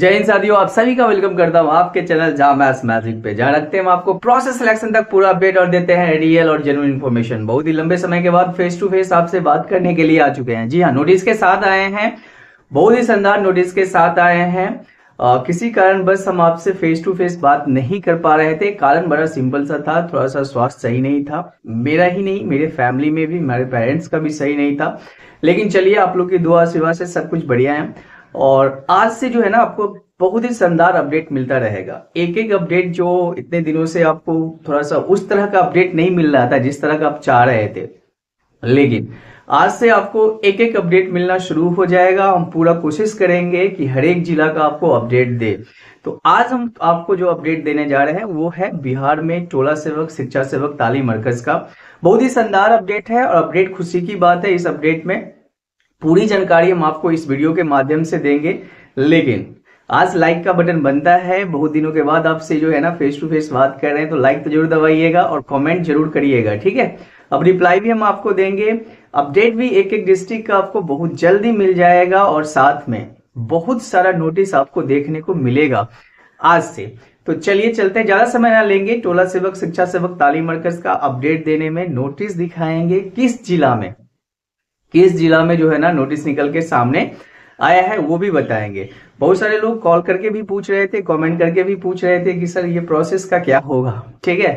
जय हिंद साथियों आप सभी का वेलकम करता हूँ आपके चैनल जहाँ मैजिक पे जहाँ रखते हैं हम आपको प्रोसेस सिलेक्शन तक पूरा अपडेट और देते हैं रियल और जेनुअन इन्फॉर्मेशन बहुत ही लंबे समय के बाद फेस टू फेस आपसे बात करने के लिए आ चुके हैं जी हाँ नोटिस के साथ आए हैं बहुत ही शानदार नोटिस के साथ आए हैं आ, किसी कारण बस हम आपसे फेस टू फेस बात नहीं कर पा रहे थे कारण बड़ा सिंपल सा था थोड़ा सा स्वास्थ्य सही नहीं था मेरा ही नहीं मेरे फैमिली में भी मेरे पेरेंट्स का भी सही नहीं था लेकिन चलिए आप लोग की दुआ सेवा से सब कुछ बढ़िया है और आज से जो है ना आपको बहुत ही शानदार अपडेट मिलता रहेगा एक एक अपडेट जो इतने दिनों से आपको थोड़ा सा उस तरह का अपडेट नहीं मिल रहा था जिस तरह का आप चाह रहे थे लेकिन आज से आपको एक एक अपडेट मिलना शुरू हो जाएगा हम पूरा कोशिश करेंगे कि हर एक जिला का आपको अपडेट दे तो आज हम आपको जो अपडेट देने जा रहे हैं वो है बिहार में टोला सेवक शिक्षा सेवक तालीम मरकज का बहुत ही शानदार अपडेट है और अपडेट खुशी की बात है इस अपडेट में पूरी जानकारी हम आपको इस वीडियो के माध्यम से देंगे लेकिन आज लाइक का बटन बनता है बहुत दिनों के बाद आपसे जो है ना फेस टू फेस बात कर रहे हैं तो लाइक तो जरूर दबाइएगा और कमेंट जरूर करिएगा ठीक है अब रिप्लाई भी हम आपको देंगे अपडेट भी एक एक डिस्ट्रिक्ट का आपको बहुत जल्दी मिल जाएगा और साथ में बहुत सारा नोटिस आपको देखने को मिलेगा आज से तो चलिए चलते हैं ज्यादा समय ना लेंगे टोला सेवक शिक्षा सेवक तालीम मरकज का अपडेट देने में नोटिस दिखाएंगे किस जिला में किस जिला में जो है ना नोटिस निकल के सामने आया है वो भी बताएंगे बहुत सारे लोग कॉल करके भी पूछ रहे थे कमेंट करके भी पूछ रहे थे कि सर ये प्रोसेस का क्या होगा ठीक है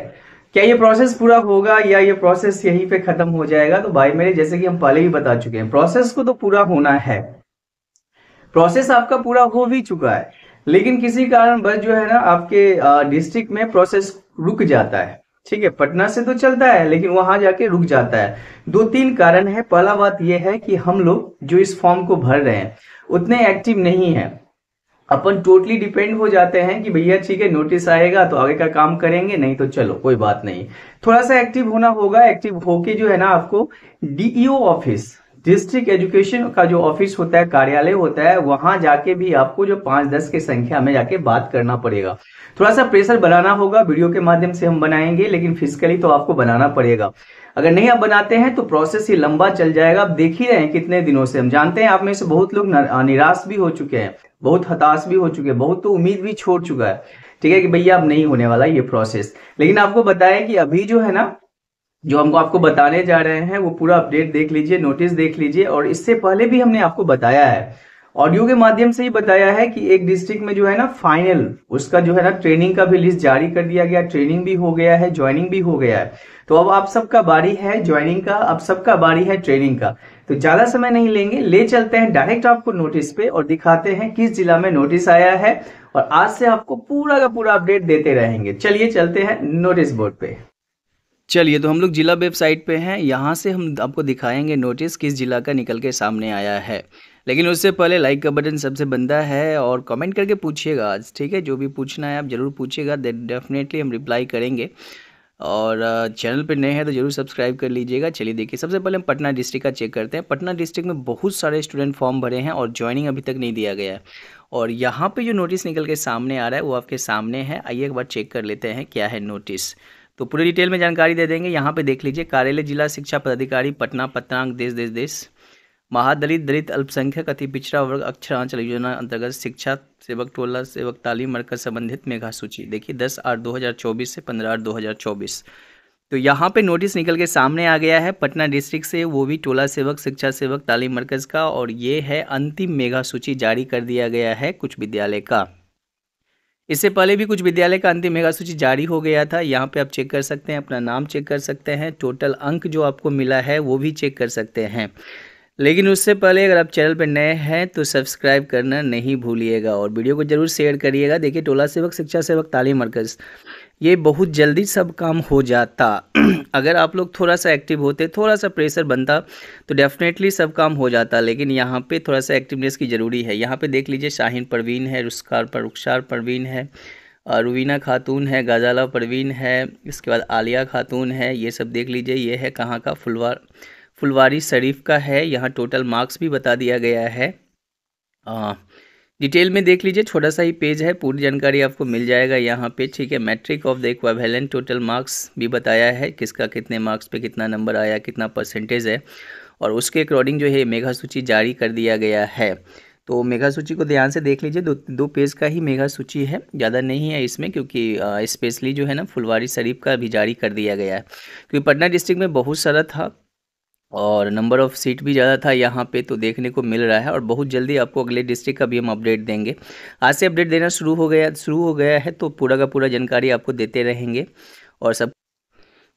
क्या ये प्रोसेस पूरा होगा या ये प्रोसेस यहीं पे खत्म हो जाएगा तो भाई मेरे जैसे कि हम पहले ही बता चुके हैं प्रोसेस को तो पूरा होना है प्रोसेस आपका पूरा हो भी चुका है लेकिन किसी कारण बस जो है ना आपके डिस्ट्रिक्ट में प्रोसेस रुक जाता है ठीक है पटना से तो चलता है लेकिन वहां जाके रुक जाता है दो तीन कारण है पहला बात यह है कि हम लोग जो इस फॉर्म को भर रहे हैं उतने एक्टिव नहीं है अपन टोटली डिपेंड हो जाते हैं कि भैया ठीक है नोटिस आएगा तो आगे का काम करेंगे नहीं तो चलो कोई बात नहीं थोड़ा सा एक्टिव होना होगा एक्टिव होके जो है ना आपको DEO e office district education का जो ऑफिस होता है कार्यालय होता है वहां जाके भी आपको जो पांच दस के संख्या में जाके बात करना पड़ेगा थोड़ा सा प्रेशर बनाना होगा वीडियो के माध्यम से हम बनाएंगे लेकिन फिजिकली तो आपको बनाना पड़ेगा अगर नहीं आप बनाते हैं तो प्रोसेस ही लंबा चल जाएगा आप देख ही रहे हैं कितने दिनों से हम जानते हैं आप में से बहुत लोग निराश भी हो चुके हैं बहुत हताश भी हो चुके हैं बहुत तो उम्मीद भी छोड़ चुका है ठीक है कि भैया अब नहीं होने वाला ये प्रोसेस लेकिन आपको बताया कि अभी जो है ना जो हमको आपको बताने जा रहे हैं वो पूरा अपडेट देख लीजिए नोटिस देख लीजिए और इससे पहले भी हमने आपको बताया है ऑडियो के माध्यम से ही बताया है कि एक डिस्ट्रिक्ट में जो है ना फाइनल उसका जो है ना ट्रेनिंग का भी लिस्ट जारी कर दिया गया ट्रेनिंग भी हो गया है ज्वाइनिंग भी हो गया है तो अब आप सबका बारी है ज्वाइनिंग का अब सबका बारी है ट्रेनिंग का तो ज्यादा समय नहीं लेंगे ले चलते हैं डायरेक्ट आपको नोटिस पे और दिखाते हैं किस जिला में नोटिस आया है और आज से आपको पूरा का पूरा अपडेट देते रहेंगे चलिए चलते हैं नोटिस बोर्ड पे चलिए तो हम लोग जिला वेबसाइट पे हैं यहाँ से हम आपको दिखाएंगे नोटिस किस जिला का निकल के सामने आया है लेकिन उससे पहले लाइक का बटन सबसे बंदा है और कमेंट करके पूछिएगा आज ठीक है जो भी पूछना है आप ज़रूर पूछिएगा डेफिनेटली हम रिप्लाई करेंगे और चैनल पर नए हैं तो जरूर सब्सक्राइब कर लीजिएगा चलिए देखिए सबसे पहले हम पटना डिस्ट्रिक्ट का चेक करते हैं पटना डिस्ट्रिक्ट में बहुत सारे स्टूडेंट फॉर्म भरे हैं और ज्वाइनिंग अभी तक नहीं दिया गया है और यहाँ पर जो नोटिस निकल के सामने आ रहा है वो आपके सामने है आइए एक बार चेक कर लेते हैं क्या है नोटिस तो पूरे डिटेल में जानकारी दे देंगे यहाँ पे देख लीजिए कार्यालय जिला शिक्षा पदाधिकारी पटना पत्रांक देश देश देश महादलित दलित अल्पसंख्यक अति पिछड़ा वर्ग अक्षरांचल योजना अंतर्गत शिक्षा सेवक टोला सेवक तालीम मरकज संबंधित मेघा सूची देखिए दस आठ दो हज़ार चौबीस से पंद्रह आठ दो हज़ार चौबीस तो यहाँ पे नोटिस निकल के सामने आ गया है पटना डिस्ट्रिक्ट से वो भी टोला सेवक शिक्षा सेवक तालीम मरकज़ का और ये है अंतिम मेघा सूची जारी कर दिया गया है कुछ विद्यालय का इससे पहले भी कुछ विद्यालय का अंतिम मेगा सूची जारी हो गया था यहाँ पे आप चेक कर सकते हैं अपना नाम चेक कर सकते हैं टोटल अंक जो आपको मिला है वो भी चेक कर सकते हैं लेकिन उससे पहले अगर आप चैनल पर नए हैं तो सब्सक्राइब करना नहीं भूलिएगा और वीडियो को जरूर शेयर करिएगा देखिए टोला सेवक शिक्षा सेवक तालीम मरकज़ ये बहुत जल्दी सब काम हो जाता अगर आप लोग थोड़ा सा एक्टिव होते थोड़ा सा प्रेशर बनता तो डेफिनेटली सब काम हो जाता लेकिन यहाँ पे थोड़ा सा एक्टिवनेस की ज़रूरी है यहाँ पे देख लीजिए शाहीन परवीन है रुस्कार पर रुखसार परवीन है रुवीना खातून है गजाला परवीन है इसके बाद आलिया खातून है ये सब देख लीजिए ये है कहाँ का फुलवार फुलवारी शरीफ का है यहाँ टोटल मार्क्स भी बता दिया गया है आ, डिटेल में देख लीजिए छोटा सा ही पेज है पूरी जानकारी आपको मिल जाएगा यहाँ पे ठीक है matric of the equivalent total marks भी बताया है किसका कितने मार्क्स पे कितना नंबर आया कितना परसेंटेज है और उसके अकॉर्डिंग जो है मेघा सूची जारी कर दिया गया है तो मेघा सूची को ध्यान से देख लीजिए दो दो पेज का ही मेघा सूची है ज़्यादा नहीं है इसमें क्योंकि स्पेशली जो है ना फुलवारी शरीफ का भी जारी कर दिया गया है क्योंकि पटना डिस्ट्रिक्ट में बहुत सारा था और नंबर ऑफ़ सीट भी ज़्यादा था यहाँ पे तो देखने को मिल रहा है और बहुत जल्दी आपको अगले डिस्ट्रिक्ट का भी हम अपडेट देंगे आज से अपडेट देना शुरू हो गया शुरू हो गया है तो पूरा का पूरा जानकारी आपको देते रहेंगे और सब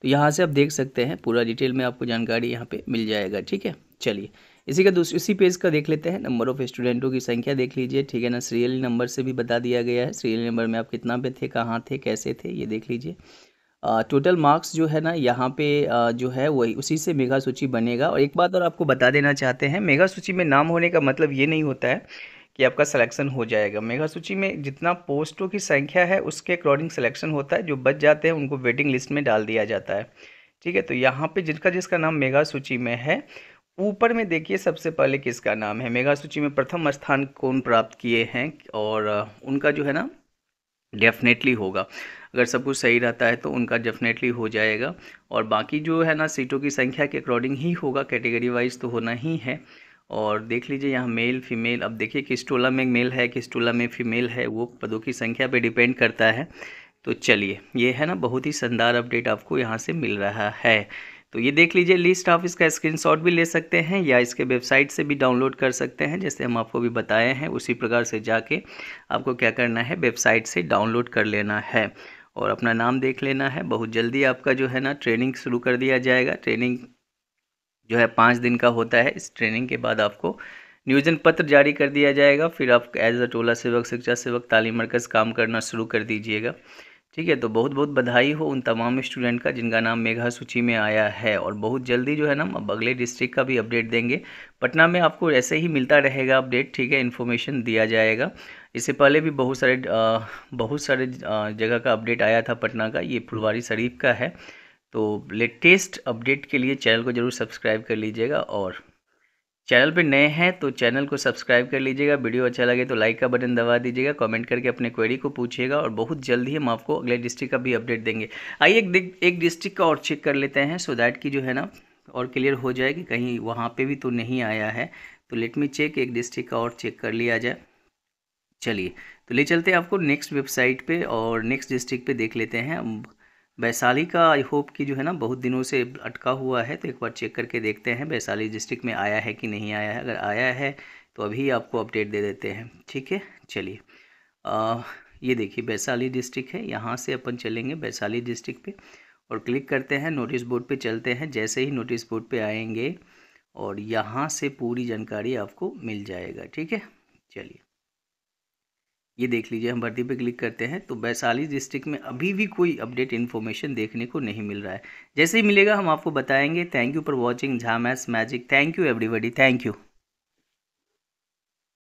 तो यहाँ से आप देख सकते हैं पूरा डिटेल में आपको जानकारी यहाँ पर मिल जाएगा ठीक है चलिए इसी का दूसरी इसी पेज का देख लेते हैं नंबर ऑफ़ स्टूडेंटों की संख्या देख लीजिए ठीक है ना सीरियल नंबर से भी बता दिया गया है सीरियल नंबर में आप कितना पे थे कहाँ थे कैसे थे ये देख लीजिए टोटल मार्क्स जो है ना यहाँ पे जो है वही उसी से मेगा सूची बनेगा और एक बात और आपको बता देना चाहते हैं मेगा सूची में नाम होने का मतलब ये नहीं होता है कि आपका सिलेक्शन हो जाएगा मेगा सूची में जितना पोस्टों की संख्या है उसके अकॉर्डिंग सिलेक्शन होता है जो बच जाते हैं उनको वेटिंग लिस्ट में डाल दिया जाता है ठीक है तो यहाँ पे जिनका जिसका नाम मेगा सूची में है ऊपर में देखिए सबसे पहले किसका नाम है मेगा सूची में प्रथम स्थान कौन प्राप्त किए हैं और उनका जो है ना डेफिनेटली होगा अगर सब कुछ सही रहता है तो उनका डेफिनेटली हो जाएगा और बाकी जो है ना सीटों की संख्या के अकॉर्डिंग ही होगा कैटेगरी वाइज तो होना ही है और देख लीजिए यहाँ मेल फीमेल अब देखिए किस टोला में मेल है किस टोला में फीमेल है वो पदों की संख्या पर डिपेंड करता है तो चलिए ये है ना बहुत ही शानदार अपडेट आपको यहाँ से मिल रहा है तो ये देख लीजिए लिस्ट आप इसका स्क्रीनशॉट भी ले सकते हैं या इसके वेबसाइट से भी डाउनलोड कर सकते हैं जैसे हम आपको भी बताए हैं उसी प्रकार से जाके आपको क्या करना है वेबसाइट से डाउनलोड कर लेना है और अपना नाम देख लेना है बहुत जल्दी आपका जो है ना ट्रेनिंग शुरू कर दिया जाएगा ट्रेनिंग जो है पाँच दिन का होता है इस ट्रेनिंग के बाद आपको नियोजन पत्र जारी कर दिया जाएगा फिर आप एज अ टोला सेवक शिक्षा सेवक तालीम मरकज़ काम करना शुरू कर दीजिएगा ठीक है तो बहुत बहुत बधाई हो उन तमाम स्टूडेंट का जिनका नाम मेघा सूची में आया है और बहुत जल्दी जो है ना अब अगले डिस्ट्रिक्ट का भी अपडेट देंगे पटना में आपको ऐसे ही मिलता रहेगा अपडेट ठीक है इन्फॉर्मेशन दिया जाएगा इससे पहले भी बहुत सारे बहुत सारे जगह का अपडेट आया था पटना का ये फुलवारी शरीफ का है तो लेटेस्ट अपडेट के लिए चैनल को ज़रूर सब्सक्राइब कर लीजिएगा और चैनल पर नए हैं तो चैनल को सब्सक्राइब कर लीजिएगा वीडियो अच्छा लगे तो लाइक का बटन दबा दीजिएगा कमेंट करके अपने क्वेरी को पूछिएगा और बहुत जल्द ही हम आपको अगले डिस्ट्रिक्ट का भी अपडेट देंगे आइए एक एक डिस्ट्रिक्ट का और चेक कर लेते हैं सो दैट की जो है ना और क्लियर हो जाए कि कहीं वहाँ पर भी तो नहीं आया है तो लेट मी चेक एक डिस्ट्रिक्ट का और चेक कर लिया जाए चलिए तो ले चलते हैं आपको नेक्स्ट वेबसाइट पर और नेक्स्ट डिस्ट्रिक्ट देख लेते हैं वैशाली का आई होप कि जो है ना बहुत दिनों से अटका हुआ है तो एक बार चेक करके देखते हैं वैशाली डिस्ट्रिक्ट में आया है कि नहीं आया है अगर आया है तो अभी आपको अपडेट दे देते हैं ठीक है चलिए ये देखिए वैशाली डिस्ट्रिक्ट है यहाँ से अपन चलेंगे वैशाली डिस्ट्रिक्ट पे और क्लिक करते हैं नोटिस बोर्ड पे चलते हैं जैसे ही नोटिस बोर्ड पे आएंगे और यहाँ से पूरी जानकारी आपको मिल जाएगा ठीक है चलिए ये देख लीजिए हम भर्ती पे क्लिक करते हैं तो वैशाली डिस्ट्रिक्ट में अभी भी कोई अपडेट इन्फॉर्मेशन देखने को नहीं मिल रहा है जैसे ही मिलेगा हम आपको बताएंगे थैंक यू फॉर वॉचिंग झामैस magic thank you everybody thank you